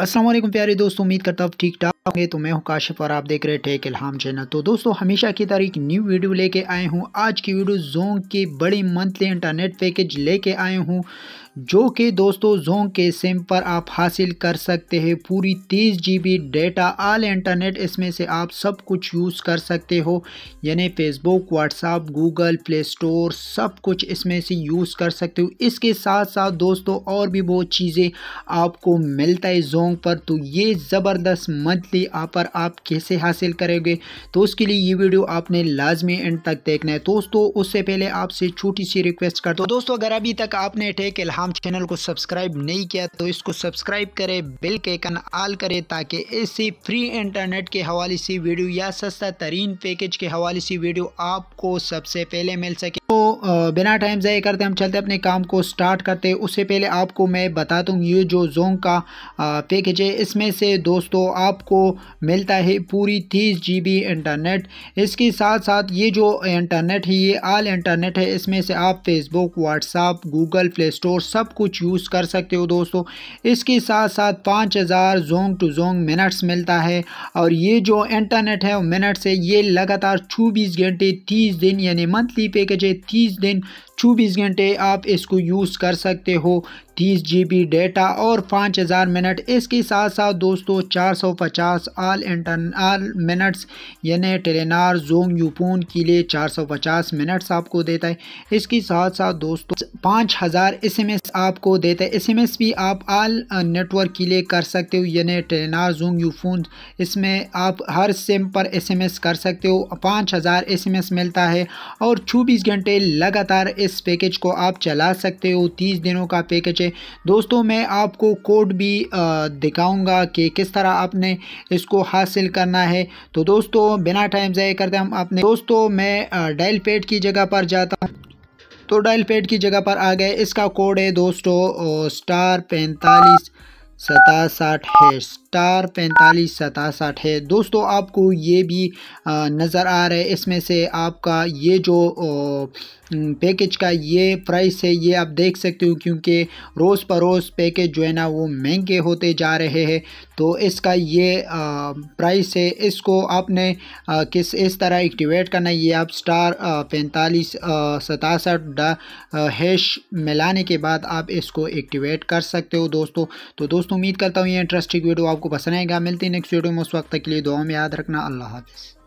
असलम प्यारे दोस्तों उम्मीद करता हूँ ठीक ठाक होंगे तो मैं हूँ काशिफ और आप देख रहे टेक इल्हाम चैनल तो दोस्तों हमेशा की तारीख न्यू वीडियो लेके आए हूँ आज की वीडियो जोंग की बड़ी मंथली इंटरनेट पैकेज लेके आए हूँ जो कि दोस्तों जोंग के सिम पर आप हासिल कर सकते हैं पूरी तीस G B data all internet इसमें से आप सब कुछ यूज़ कर सकते हो यानी Facebook WhatsApp Google Play Store सब कुछ इसमें से यूज़ कर सकते हो इसके साथ साथ दोस्तों और भी बहुत चीज़ें आपको मिलता है जोंग पर तो ये ज़बरदस्त मंथली ऑफर आप कैसे हासिल करेंगे तो उसके लिए ये वीडियो आपने लाजमी एंड तक देखना है दोस्तों उससे पहले आपसे छोटी सी रिक्वेस्ट कर दो दोस्तों अगर अभी तक आपने टेक हम चैनल को सब्सक्राइब नहीं किया तो इसको सब्सक्राइब करें बिल के कन आल करें ताकि ऐसी फ्री इंटरनेट के हवाले से वीडियो या सस्ता तरीन पैकेज के हवाले से वीडियो आपको सबसे पहले मिल सके तो बिना टाइम ज़ाय करते हम चलते अपने काम को स्टार्ट करते उससे पहले आपको मैं बता दूँ ये जो जोंग का पैकेज है इसमें से दोस्तों आपको मिलता है पूरी तीस जी बी इंटरनेट इसके साथ साथ ये जो इंटरनेट है ये आल इंटरनेट है इसमें से आप Facebook WhatsApp Google Play Store सब कुछ यूज़ कर सकते हो दोस्तों इसके साथ साथ पाँच हज़ार जोंग टू जोंग मिनट्स मिलता है और ये जो इंटरनेट है वो मिनट्स है ये लगातार चौबीस घंटे तीस दिन यानी मंथली पैकेज है तीस दिन चौबीस घंटे आप इसको यूज़ कर सकते हो तीस जी डेटा और पाँच हज़ार मिनट इसके साथ साथ दोस्तों चार सौ पचास आल इंटर आल मिनट्स यानी टेलेनार जोंग यूपून के लिए चार सौ पचास मिनट्स आपको देता है इसके साथ साथ दोस्तों पाँच हज़ार एस एम एस आपको देता है एस एम एस भी आप आल नेटवर्क uh, के लिए कर सकते हो यानी टेलेनार जोंग यूफोन इसमें आप हर सिम पर एस एम एस कर सकते हो पाँच हज़ार एस एम एस मिलता है और चौबीस घंटे लगातार इस पैकेज को आप चला सकते हो तीस दिनों का पैकेज है दोस्तों मैं आपको कोड भी दिखाऊंगा कि किस तरह आपने इसको हासिल करना है तो दोस्तों बिना टाइम ज़ाय करते हम अपने दोस्तों मैं डायल पेड की जगह पर जाता हूँ तो डायल पेड की जगह पर आ गए इसका कोड है दोस्तों स्टार पैंतालीस सतासठ है स्टार पैंतालीस सतासठ है दोस्तों आपको ये भी नज़र आ रहा है इसमें से आपका ये जो पैकेज का ये प्राइस है ये आप देख सकते हो क्योंकि रोज़ पर रोज़ पैकेज जो है ना वो महंगे होते जा रहे हैं तो इसका ये प्राइस है इसको आपने किस इस तरह एक्टिवेट करना है ये आप स्टार पैंतालीस सतासठ हैश मिलाने के बाद आप इसको एक्टिवेट कर सकते हो दोस्तों तो दोस्तों दोस्तों उम्मीद करता हूँ ये इंटरेस्टिंग वीडियो आपको पसंद आएगा मिलती है नेक्स्ट वीडियो में उस वक्त के लिए दुआ में याद रखना अल्लाह हाफिज़